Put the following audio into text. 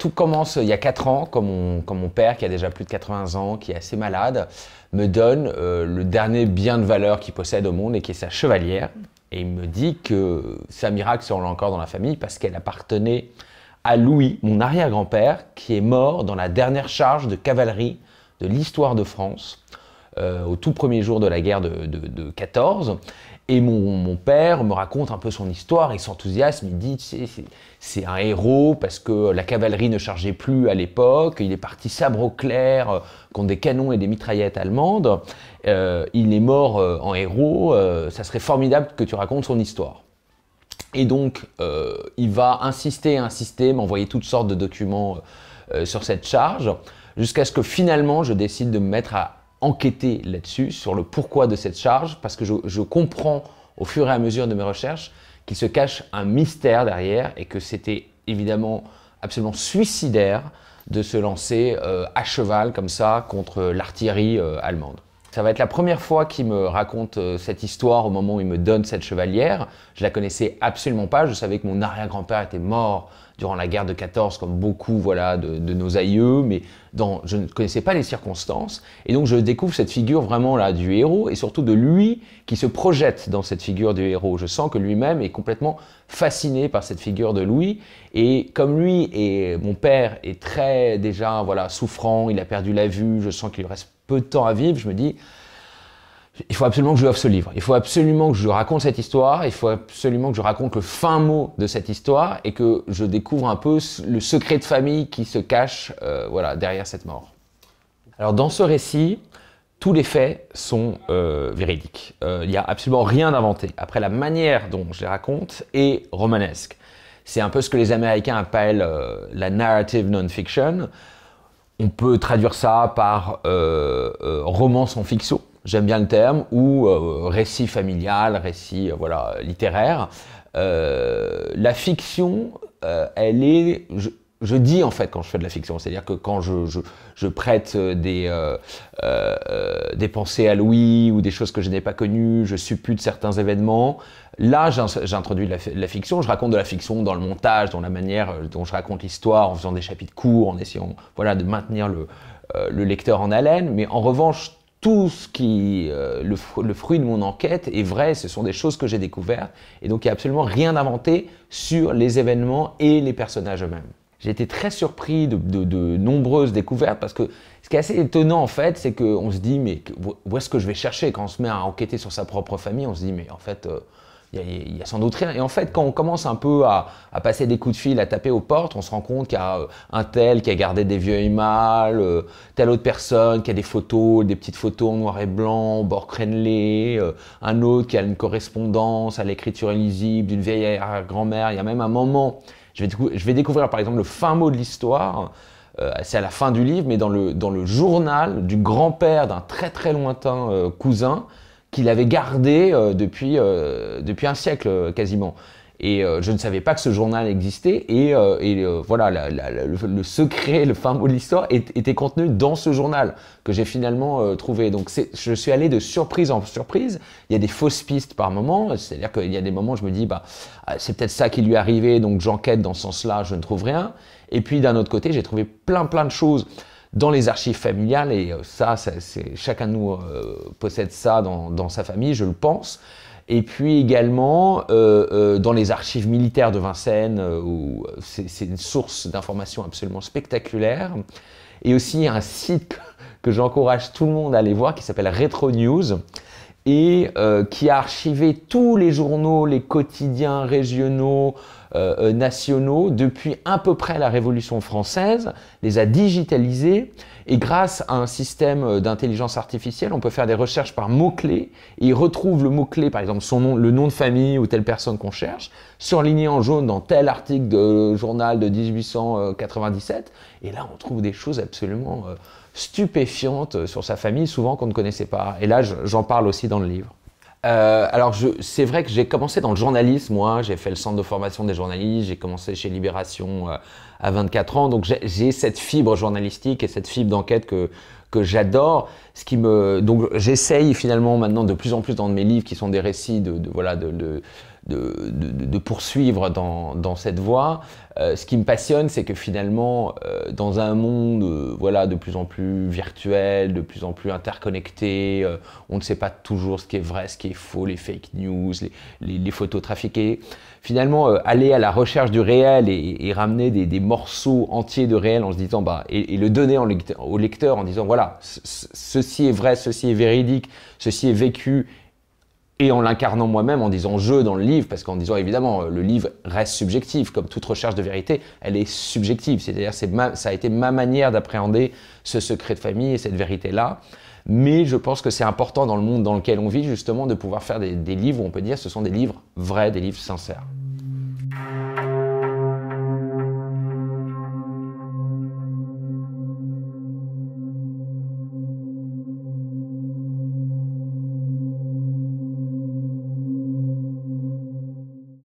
tout commence il y a 4 ans, quand mon, mon, père, qui a déjà plus de 80 ans, qui est assez malade, me donne euh, le dernier bien de valeur qu'il possède au monde et qui est sa chevalière. Et il me dit que c'est un miracle si on l'a encore dans la famille parce qu'elle appartenait à Louis, mon arrière-grand-père, qui est mort dans la dernière charge de cavalerie de l'histoire de France euh, au tout premier jour de la guerre de, de, 14. Et mon, père me raconte un peu son histoire, il s'enthousiasme, il dit c'est un héros parce que la cavalerie ne chargeait plus à l'époque, il est parti sabre au clair euh, contre des canons et des mitraillettes allemandes, euh, il est mort en héros, ça serait formidable que tu racontes son histoire. Et donc il va insister, insister, m'envoyer toutes sortes de documents sur cette charge, jusqu'à ce que finalement je décide de me mettre à enquêter là-dessus, sur le pourquoi de cette charge, parce que je, comprends au fur et à mesure de mes recherches qu'il se cache un mystère derrière et que c'était évidemment absolument suicidaire de se lancer euh, à cheval comme ça contre l'artillerie euh, allemande. Ça va être la première fois qu'il me raconte euh, cette histoire au moment où il me donne cette chevalière. Je la connaissais absolument pas. Je savais que mon arrière-grand-père était mort durant la guerre de 14, comme beaucoup voilà, de, de nos aïeux, mais dans, je ne connaissais pas les circonstances. Et donc je découvre cette figure vraiment là du héros et surtout de lui qui se projette dans cette figure du héros. Je sens que lui-même est complètement fasciné par cette figure de Louis. Et comme lui et mon père est très déjà voilà souffrant, il a perdu la vue, je sens qu'il reste peu de temps à vivre, je me dis il faut absolument que je lui offre ce livre. Il faut absolument que je raconte cette histoire. Il faut absolument que je raconte le fin mot de cette histoire et que je découvre un peu le secret de famille qui se cache euh, voilà derrière cette mort. Alors dans ce récit, tous les faits sont euh, véridiques. Euh, il n'y a absolument rien d'inventé. Après, la manière dont je les raconte est romanesque. C'est un peu ce que les Américains appellent euh, la narrative non-fiction. On peut traduire ça par roman sans fiction, j'aime bien le terme, ou récit familial, récit voilà, littéraire. la fiction, elle est, je dis en fait quand je fais de la fiction, c'est-à-dire que quand je, je, je prête euh, des, euh, euh, euh, des pensées à Louis ou des choses que je n'ai pas connues, je suppute certains événements, là j'introduis de, la fiction, je raconte de la fiction dans le montage, dans la manière dont je raconte l'histoire, en faisant des chapitres courts, en essayant voilà, de maintenir le, le lecteur en haleine, mais en revanche, tout ce qui, le, le, fruit de mon enquête est vrai, ce sont des choses que j'ai découvertes, et donc il n'y a absolument rien inventé sur les événements et les personnages eux-mêmes. J'ai été très surpris de, nombreuses découvertes parce que ce qui est assez étonnant en fait, c'est qu'on se dit mais où est-ce que je vais chercher Quand on se met à enquêter sur sa propre famille, on se dit mais en fait il euh, n'y y, a sans doute rien. Et en fait, quand on commence un peu à, passer des coups de fil, à taper aux portes, on se rend compte qu'il y a euh, un tel qui a gardé des vieux mâles, euh, telle autre personne qui a des photos, des petites photos en noir et blanc, bord crénelé, un autre qui a une correspondance à l'écriture illisible d'une vieille grand-mère. Il y a même un moment je vais, découvrir par exemple le fin mot de l'histoire. Euh, c'est à la fin du livre, mais dans le, dans le journal du grand-père d'un très très lointain euh, cousin qu'il avait gardé euh, depuis un siècle quasiment. Et euh, je ne savais pas que ce journal existait. Et, euh, euh, voilà, le, secret, le fin mot de l'histoire était contenu dans ce journal que j'ai finalement trouvé. Donc je suis allé de surprise en surprise. Il y a des fausses pistes par moment. C'est-à-dire qu'il y a des moments où je me dis, bah, ah, c'est peut-être ça qui lui est arrivé. Donc j'enquête dans ce sens-là, je ne trouve rien. Et puis d'un autre côté, j'ai trouvé plein, plein de choses dans les archives familiales. Et ça, chacun de nous possède ça dans sa famille, je le pense. Et puis également euh, euh, dans les archives militaires de Vincennes, euh, où c'est une source d'informations absolument spectaculaire. Et aussi un site que j'encourage tout le monde à aller voir qui s'appelle Retro News et euh, qui a archivé tous les journaux, les quotidiens régionaux, euh, euh, nationaux depuis à peu près la Révolution française, les a digitalisés et grâce à un système d'intelligence artificielle, on peut faire des recherches par mots-clés et il retrouve le mot-clé, par exemple son nom, le nom de famille ou telle personne qu'on cherche, surligné en jaune dans tel article de journal de 1897 et là on trouve des choses absolument stupéfiante sur sa famille, souvent qu'on ne connaissait pas. Et là, j'en parle aussi dans le livre. Euh, alors, c'est vrai que j'ai commencé dans le journalisme, moi. J'ai fait le centre de formation des journalistes. J'ai commencé chez Libération euh, à 24 ans. Donc, j'ai cette fibre journalistique et cette fibre d'enquête que, que j'adore. Ce qui me, donc, j'essaye finalement maintenant de plus en plus dans mes livres qui sont des récits de, voilà, de, de de, poursuivre dans, cette voie. Euh, ce qui me passionne, c'est que finalement, euh, dans un monde euh, voilà, de plus en plus virtuel, de plus en plus interconnecté, on ne sait pas toujours ce qui est vrai, ce qui est faux, les fake news, les, photos trafiquées. Finalement, aller à la recherche du réel et, ramener des, morceaux entiers de réel en se disant, bah, et, le donner au lecteur en disant, voilà, ceci est vrai, ceci est véridique, ceci est vécu et en l'incarnant moi-même, en disant je dans le livre, parce qu'en disant évidemment, euh, le livre reste subjectif, comme toute recherche de vérité, elle est subjective, c'est-à-dire c'est ça a été ma manière d'appréhender ce secret de famille et cette vérité-là, mais je pense que c'est important dans le monde dans lequel on vit justement de pouvoir faire des, des livres où on peut dire ce sont des livres vrais, des livres sincères.